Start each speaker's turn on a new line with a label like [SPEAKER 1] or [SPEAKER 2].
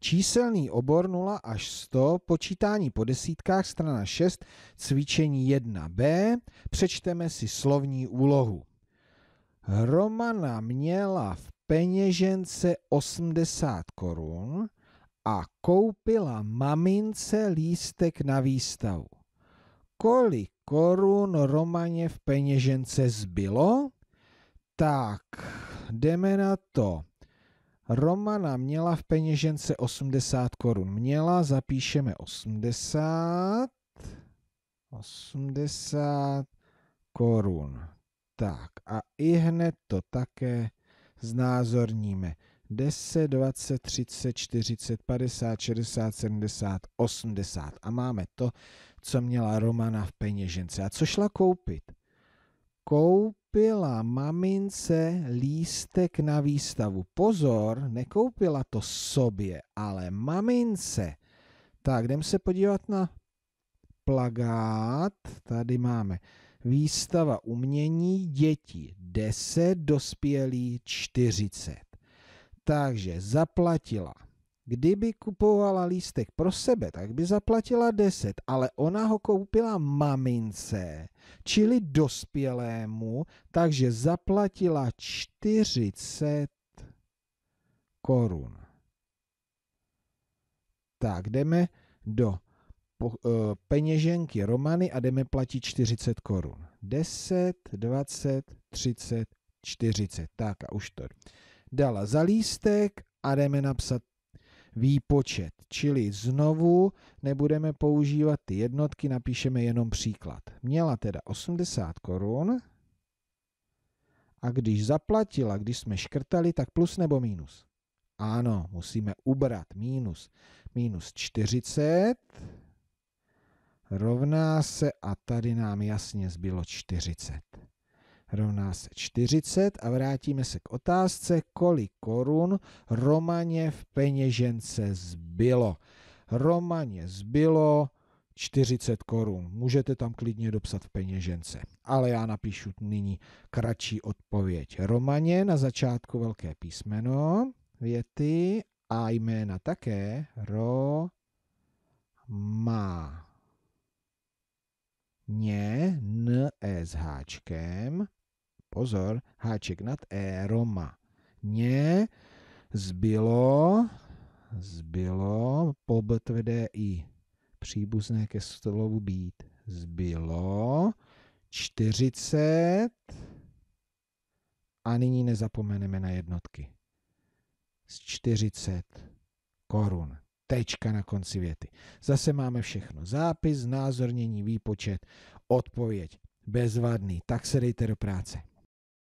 [SPEAKER 1] Číselný obor 0 až 100, počítání po desítkách, strana 6, cvičení 1b, přečteme si slovní úlohu. Romana měla v peněžence 80 korun a koupila mamince lístek na výstavu. Kolik korun Romaně v peněžence zbylo? Tak jdeme na to. Romana měla v peněžence 80 korun. Měla, zapíšeme 80. 80 korun. Tak a i hned to také znázorníme. 10, 20, 30, 40, 50, 60, 70, 80. A máme to, co měla Romana v peněžence. A co šla koupit? Koup koupila mamince lístek na výstavu. Pozor, nekoupila to sobě, ale mamince. Tak, jdem se podívat na plagát. Tady máme výstava umění dětí 10, dospělí 40. Takže zaplatila Kdyby kupovala lístek pro sebe, tak by zaplatila 10, ale ona ho koupila mamince, čili dospělému, takže zaplatila 40 korun. Tak, jdeme do eh, peněženky Romany a jdeme platit 40 korun. 10, 20, 30, 40. Tak a už to. Dala za lístek a jdeme napsat výpočet. Čili znovu nebudeme používat ty jednotky, napíšeme jenom příklad. Měla teda 80 korun a když zaplatila, když jsme škrtali, tak plus nebo minus? Ano, musíme ubrat minus. Minus 40 rovná se a tady nám jasně zbylo 40 rovná se 40 a vrátíme se k otázce, kolik korun Romaně v peněžence zbylo. Romaně zbylo 40 korun. Můžete tam klidně dopsat v peněžence. Ale já napíšu nyní kratší odpověď. Romaně na začátku velké písmeno věty a jména také. Ro má ně n e s háčkem Pozor, háček nad E, Roma. Ně, zbylo, zbylo, pobyt vede I, příbuzné ke slovu být. Zbylo 40 a nyní nezapomeneme na jednotky. Z 40 korun. Tečka na konci věty. Zase máme všechno. Zápis, názornění, výpočet, odpověď. Bezvadný. Tak se dejte do práce.